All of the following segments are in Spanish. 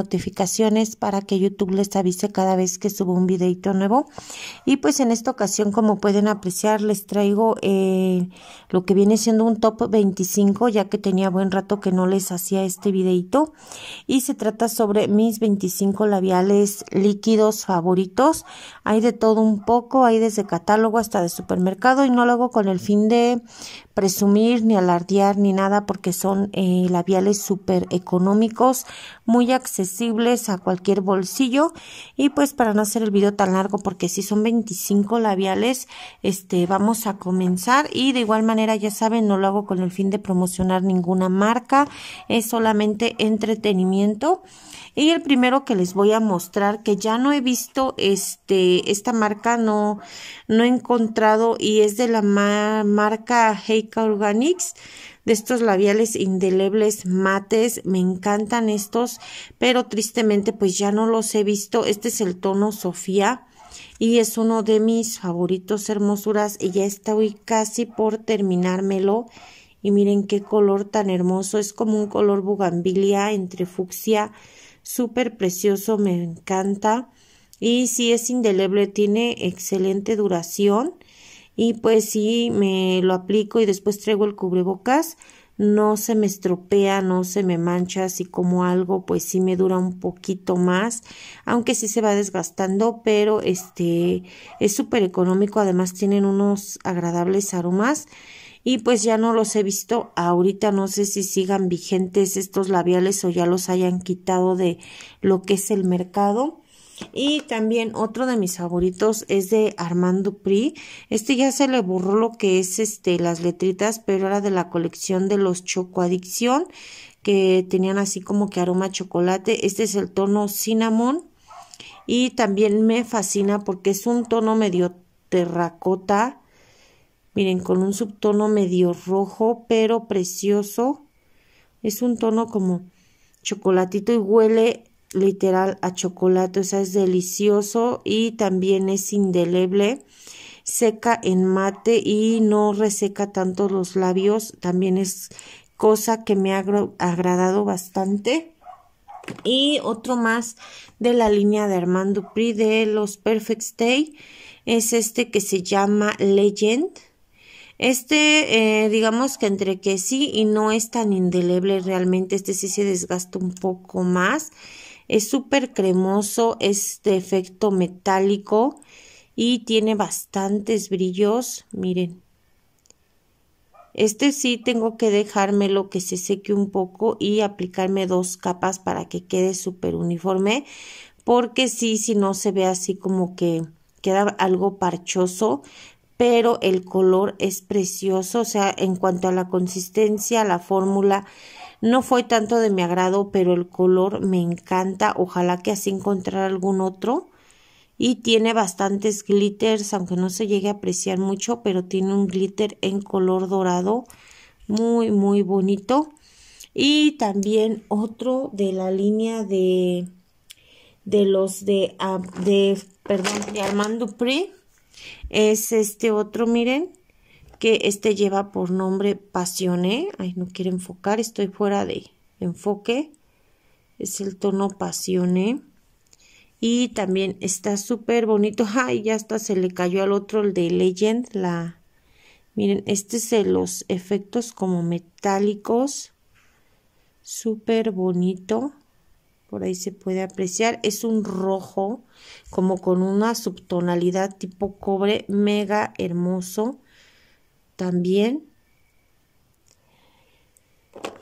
notificaciones para que YouTube les avise cada vez que subo un videito nuevo. Y pues en esta ocasión, como pueden apreciar, les traigo eh, lo que viene siendo un top 25, ya que tenía buen rato que no les hacía este videito. Y se trata sobre mis 25 labiales líquidos favoritos. Hay de todo un poco, hay desde catálogo hasta de supermercado y no lo hago con el fin de presumir ni alardear ni nada porque son eh, labiales súper económicos, muy accesibles a cualquier bolsillo y pues para no hacer el video tan largo porque si son 25 labiales este vamos a comenzar y de igual manera ya saben no lo hago con el fin de promocionar ninguna marca es solamente entretenimiento y el primero que les voy a mostrar que ya no he visto este esta marca no no he encontrado y es de la marca Hey Organics, de estos labiales indelebles mates, me encantan estos, pero tristemente pues ya no los he visto. Este es el tono Sofía y es uno de mis favoritos hermosuras y ya estoy casi por terminármelo. Y miren qué color tan hermoso, es como un color bugambilia entre fucsia, súper precioso, me encanta. Y si es indeleble, tiene excelente duración y pues sí me lo aplico y después traigo el cubrebocas no se me estropea, no se me mancha, así como algo, pues sí me dura un poquito más, aunque sí se va desgastando, pero este es súper económico, además tienen unos agradables aromas y pues ya no los he visto ahorita, no sé si sigan vigentes estos labiales o ya los hayan quitado de lo que es el mercado. Y también otro de mis favoritos es de Armando Pri. Este ya se le borró lo que es este las letritas, pero era de la colección de los Chocoadicción que tenían así como que aroma chocolate. Este es el tono cinnamon y también me fascina porque es un tono medio terracota. Miren, con un subtono medio rojo, pero precioso. Es un tono como chocolatito y huele literal a chocolate, o sea, es delicioso y también es indeleble. Seca en mate y no reseca tanto los labios, también es cosa que me ha agradado bastante. Y otro más de la línea de Armando Pri de los Perfect Stay es este que se llama Legend. Este, eh, digamos que entre que sí y no es tan indeleble realmente, este sí se desgasta un poco más. Es súper cremoso, es de efecto metálico y tiene bastantes brillos. Miren. Este sí tengo que dejármelo que se seque un poco y aplicarme dos capas para que quede súper uniforme. Porque sí, si no se ve así como que queda algo parchoso. Pero el color es precioso. O sea, en cuanto a la consistencia, la fórmula no fue tanto de mi agrado, pero el color me encanta. Ojalá que así encontrar algún otro. Y tiene bastantes glitters, aunque no se llegue a apreciar mucho, pero tiene un glitter en color dorado. Muy, muy bonito. Y también otro de la línea de, de los de, ah, de, perdón, de Armand Dupré. Es este otro, miren que este lleva por nombre Pasione. Ay, no quiero enfocar, estoy fuera de enfoque. Es el tono Pasione. Y también está súper bonito. Ay, ya hasta se le cayó al otro el de Legend. La... Miren, este es de los efectos como metálicos. Súper bonito. Por ahí se puede apreciar. Es un rojo como con una subtonalidad tipo cobre. Mega hermoso también.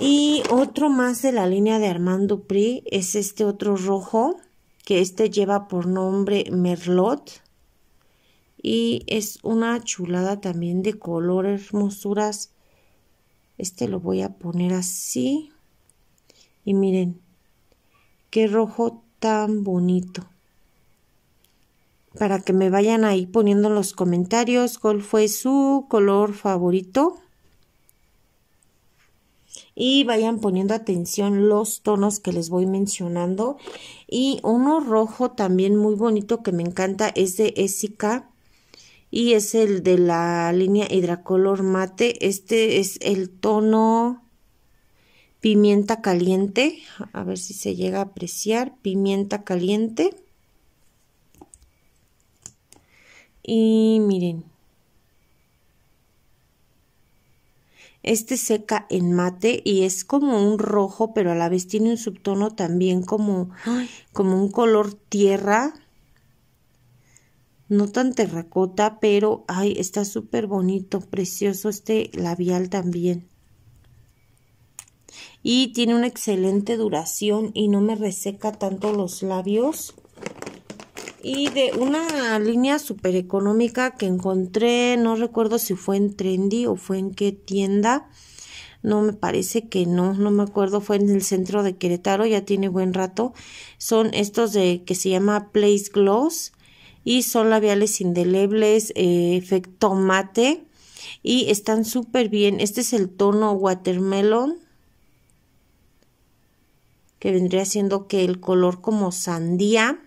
Y otro más de la línea de Armando Pri es este otro rojo, que este lleva por nombre Merlot. Y es una chulada también de colores hermosuras. Este lo voy a poner así. Y miren, qué rojo tan bonito para que me vayan ahí poniendo en los comentarios cuál fue su color favorito. Y vayan poniendo atención los tonos que les voy mencionando. Y uno rojo también muy bonito que me encanta es de Essica. Y es el de la línea Hidracolor Mate. Este es el tono pimienta caliente. A ver si se llega a apreciar. Pimienta caliente. Y miren. Este seca en mate y es como un rojo, pero a la vez tiene un subtono también como, como un color tierra. No tan terracota, pero ay, está súper bonito, precioso este labial también. Y tiene una excelente duración y no me reseca tanto los labios y de una línea súper económica que encontré, no recuerdo si fue en Trendy o fue en qué tienda, no me parece que no, no me acuerdo, fue en el centro de Querétaro, ya tiene buen rato, son estos de que se llama Place Gloss y son labiales indelebles, eh, efecto mate y están súper bien, este es el tono watermelon que vendría siendo que el color como sandía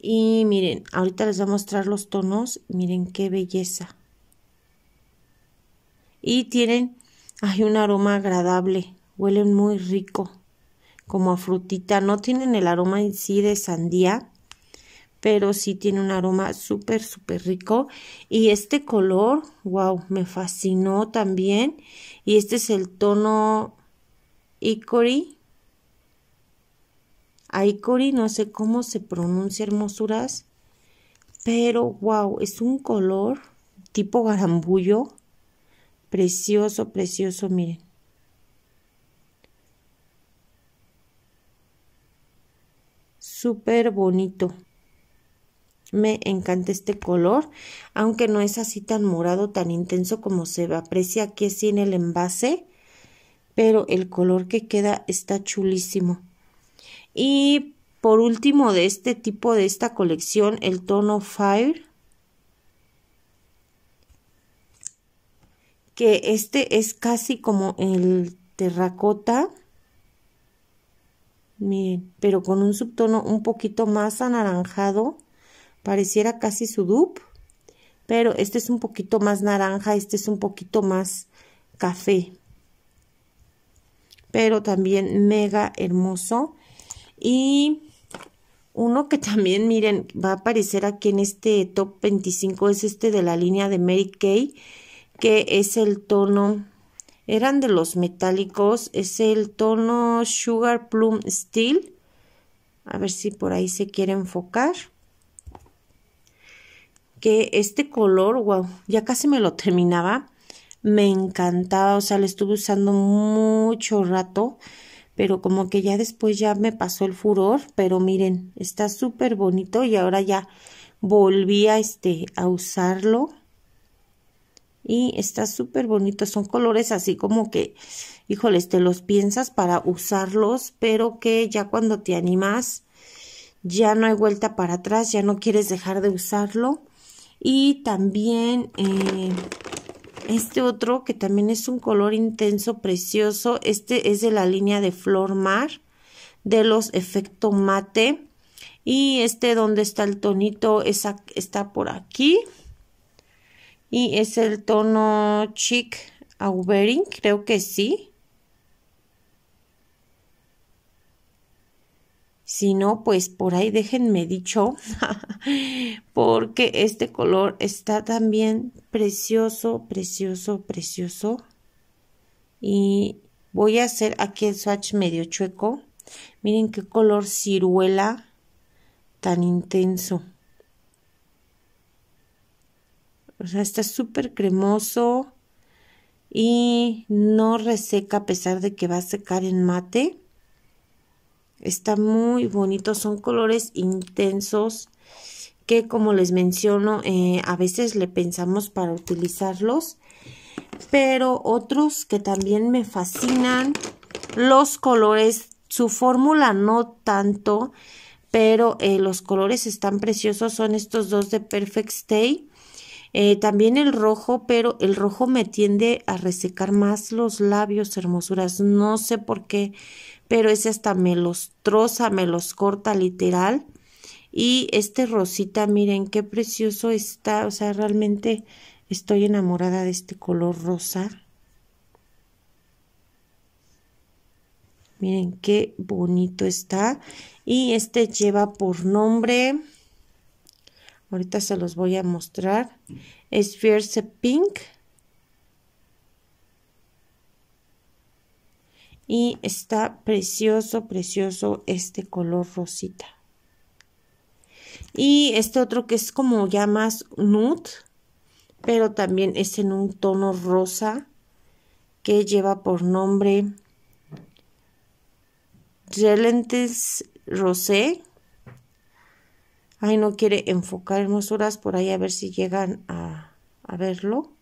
Y miren, ahorita les voy a mostrar los tonos. Miren qué belleza. Y tienen, hay un aroma agradable. Huelen muy rico, como a frutita. No tienen el aroma en sí de sandía, pero sí tiene un aroma súper, súper rico. Y este color, wow, me fascinó también. Y este es el tono icory. Cori, no sé cómo se pronuncia hermosuras, pero wow, es un color tipo garambullo. Precioso, precioso, miren. Súper bonito. Me encanta este color, aunque no es así tan morado, tan intenso como se aprecia aquí así en el envase, pero el color que queda está chulísimo. Y por último de este tipo, de esta colección, el tono Fire. Que este es casi como el terracota. pero con un subtono un poquito más anaranjado. Pareciera casi su dupe. Pero este es un poquito más naranja, este es un poquito más café. Pero también mega hermoso. Y uno que también, miren, va a aparecer aquí en este top 25 es este de la línea de Mary Kay, que es el tono, eran de los metálicos, es el tono Sugar Plum Steel. A ver si por ahí se quiere enfocar. Que este color, wow, ya casi me lo terminaba. Me encantaba, o sea, lo estuve usando mucho rato pero como que ya después ya me pasó el furor, pero miren, está súper bonito y ahora ya volví a este a usarlo y está súper bonito, son colores así como que, híjoles, te los piensas para usarlos, pero que ya cuando te animas ya no hay vuelta para atrás, ya no quieres dejar de usarlo y también eh, este otro que también es un color intenso, precioso, este es de la línea de Flor Mar, de los efecto mate. Y este donde está el tonito está por aquí. Y es el tono Chic Aubering, creo que sí. Si no, pues por ahí déjenme dicho, porque este color está también precioso, precioso, precioso. Y voy a hacer aquí el swatch medio chueco. Miren qué color ciruela tan intenso. O sea, está súper cremoso y no reseca a pesar de que va a secar en mate. Está muy bonito, son colores intensos que como les menciono eh, a veces le pensamos para utilizarlos. Pero otros que también me fascinan, los colores, su fórmula no tanto, pero eh, los colores están preciosos, son estos dos de Perfect Stay eh, también el rojo, pero el rojo me tiende a resecar más los labios, hermosuras. No sé por qué, pero ese hasta me los troza, me los corta literal. Y este rosita, miren qué precioso está. O sea, realmente estoy enamorada de este color rosa. Miren qué bonito está. Y este lleva por nombre Ahorita se los voy a mostrar. Es Fierce Pink. Y está precioso, precioso este color rosita. Y este otro que es como ya más nude, pero también es en un tono rosa que lleva por nombre Relentless Rosé ay, no quiere enfocar hermosuras por ahí a ver si llegan a, a verlo.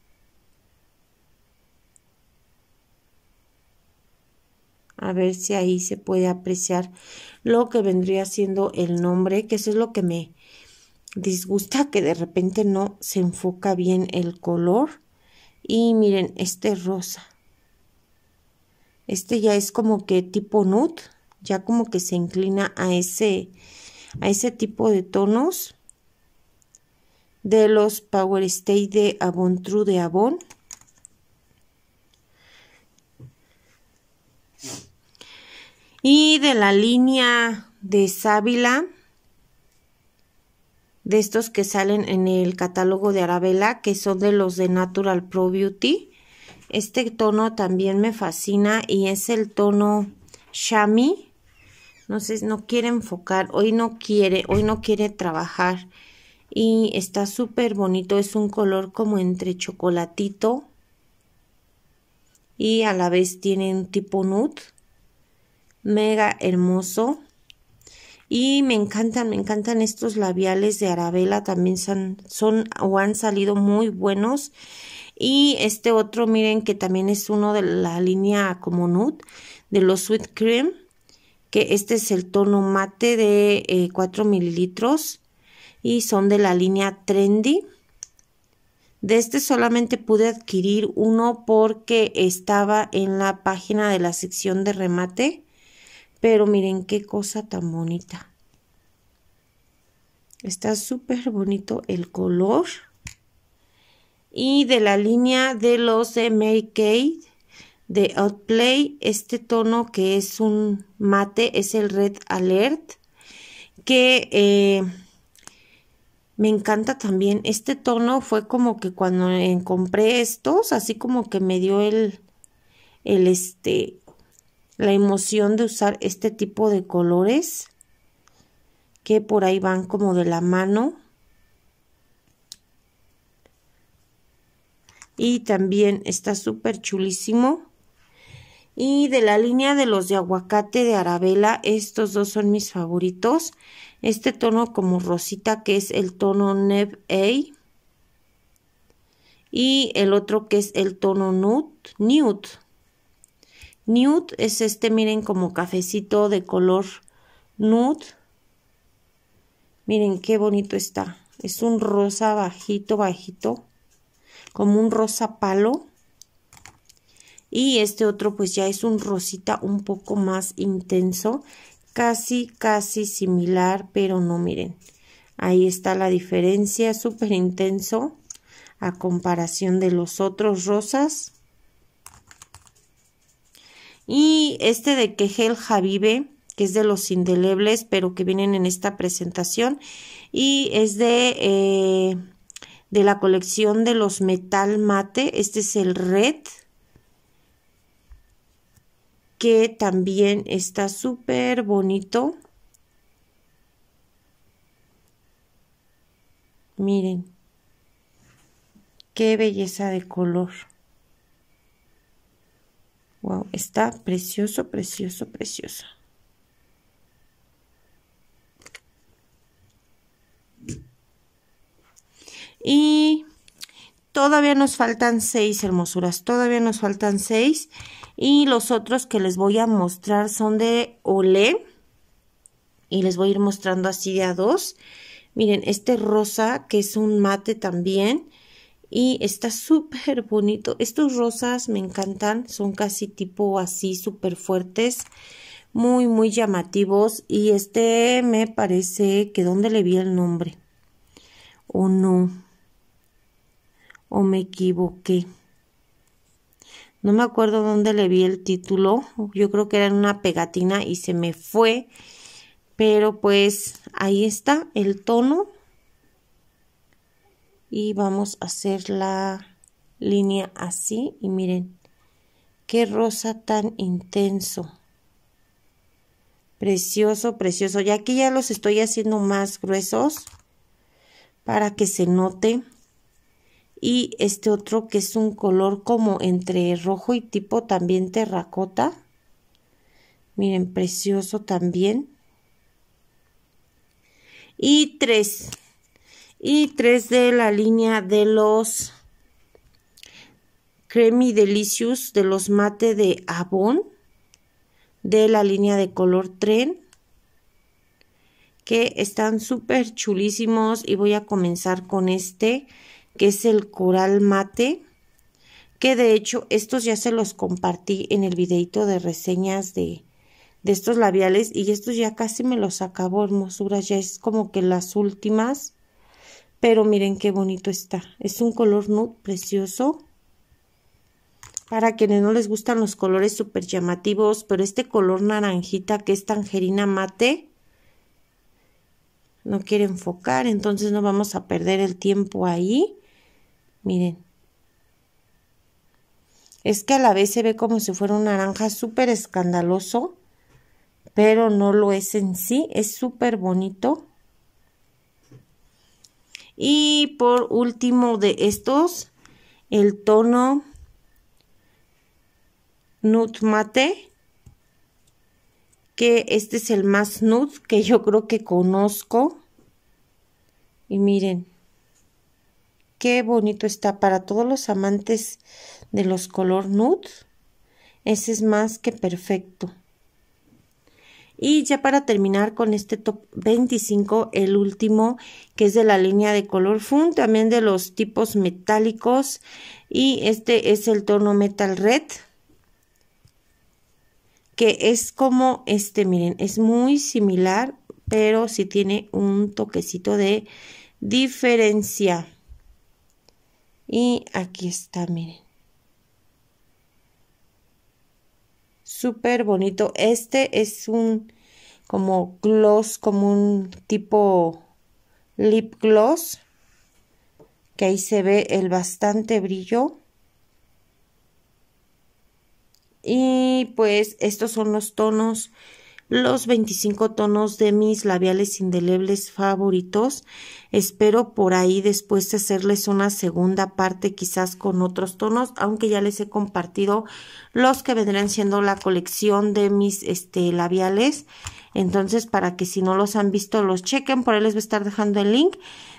a ver si ahí se puede apreciar lo que vendría siendo el nombre, que eso es lo que me disgusta, que de repente no se enfoca bien el color. Y miren, este rosa. Este ya es como que tipo nude, ya como que se inclina a ese a ese tipo de tonos de los Power Stay de Avon True de Avon. Y de la línea de Sábila, de estos que salen en el catálogo de Arabella, que son de los de Natural Pro Beauty. Este tono también me fascina y es el tono Shami no sé, no quiere enfocar, hoy no quiere, hoy no quiere trabajar. Y está súper bonito, es un color como entre chocolatito y a la vez tiene un tipo nude. Mega hermoso. Y me encantan, me encantan estos labiales de Arabella, también son, son o han salido muy buenos. Y este otro, miren que también es uno de la línea como nude, de los Sweet Cream este es el tono mate de 4 eh, mililitros y son de la línea Trendy. De este solamente pude adquirir uno porque estaba en la página de la sección de remate. Pero miren qué cosa tan bonita. Está súper bonito el color. Y de la línea de los de Mary Kate de Outplay. Este tono que es un mate es el Red Alert, que eh, me encanta también. Este tono fue como que cuando eh, compré estos, así como que me dio el, el este, la emoción de usar este tipo de colores que por ahí van como de la mano. Y también está súper chulísimo. Y de la línea de los de aguacate de Arabella, estos dos son mis favoritos. Este tono como rosita que es el tono Neb A. Y el otro que es el tono Nude. Nude. Nude es este, miren, como cafecito de color nude. Miren qué bonito está. Es un rosa bajito, bajito. Como un rosa palo y este otro pues ya es un rosita un poco más intenso, casi casi similar, pero no miren, ahí está la diferencia, súper intenso a comparación de los otros rosas. Y este de Quejel Javive, que es de los indelebles, pero que vienen en esta presentación. Y es de, eh, de la colección de los Metal Mate. Este es el Red que también está súper bonito. Miren, qué belleza de color. Wow, está precioso, precioso, precioso. Y todavía nos faltan seis hermosuras, todavía nos faltan seis. Y los otros que les voy a mostrar son de Olé. Y les voy a ir mostrando así de a dos. Miren, este rosa que es un mate también. Y está súper bonito. Estos rosas me encantan. Son casi tipo así, súper fuertes. Muy, muy llamativos. Y este me parece que ¿dónde le vi el nombre? ¿O no? ¿O me equivoqué? No me acuerdo dónde le vi el título. Yo creo que era en una pegatina y se me fue. Pero pues ahí está el tono. Y vamos a hacer la línea así. Y miren, qué rosa tan intenso. Precioso, precioso. Y aquí ya los estoy haciendo más gruesos para que se note y este otro que es un color como entre rojo y tipo también terracota. Miren, precioso también. Y tres. Y tres de la línea de los Creamy Delicious, de los mate de Avon. De la línea de color tren que están súper chulísimos y voy a comenzar con este que es el coral mate, que de hecho estos ya se los compartí en el videito de reseñas de, estos labiales y estos ya casi me los acabo, hermosuras, ya es como que las últimas, pero miren qué bonito está, es un color nude precioso. Para quienes no les gustan los colores súper llamativos, pero este color naranjita que es tangerina mate, no quiere enfocar, entonces no vamos a perder el tiempo ahí. Miren. Es que a la vez se ve como si fuera un naranja súper escandaloso, pero no lo es en sí, es súper bonito. Y por último de estos, el tono nude mate, que este es el más nude que yo creo que conozco. Y miren qué bonito está para todos los amantes de los color nude. Ese es más que perfecto. Y ya para terminar con este top 25, el último que es de la línea de color fun, también de los tipos metálicos. Y este es el tono metal red, que es como este, miren, es muy similar, pero si tiene un toquecito de diferencia. Y aquí está, miren. Súper bonito. Este es un como gloss, como un tipo lip gloss. Que ahí se ve el bastante brillo. Y pues estos son los tonos los 25 tonos de mis labiales indelebles favoritos. Espero por ahí después de hacerles una segunda parte quizás con otros tonos, aunque ya les he compartido los que vendrán siendo la colección de mis este, labiales. Entonces, para que si no los han visto, los chequen. Por ahí les voy a estar dejando el link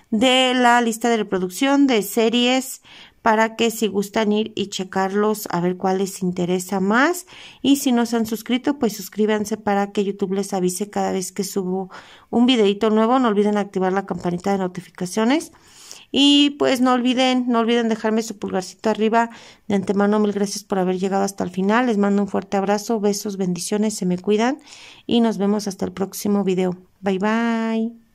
de la lista de reproducción de series para que si gustan ir y checarlos a ver cuál les interesa más. Y si no se han suscrito, pues suscríbanse para que YouTube les avise cada vez que subo un videito nuevo. No olviden activar la campanita de notificaciones. Y pues no olviden, no olviden dejarme su pulgarcito arriba. De antemano, mil gracias por haber llegado hasta el final. Les mando un fuerte abrazo, besos, bendiciones, se me cuidan y nos vemos hasta el próximo video. Bye bye.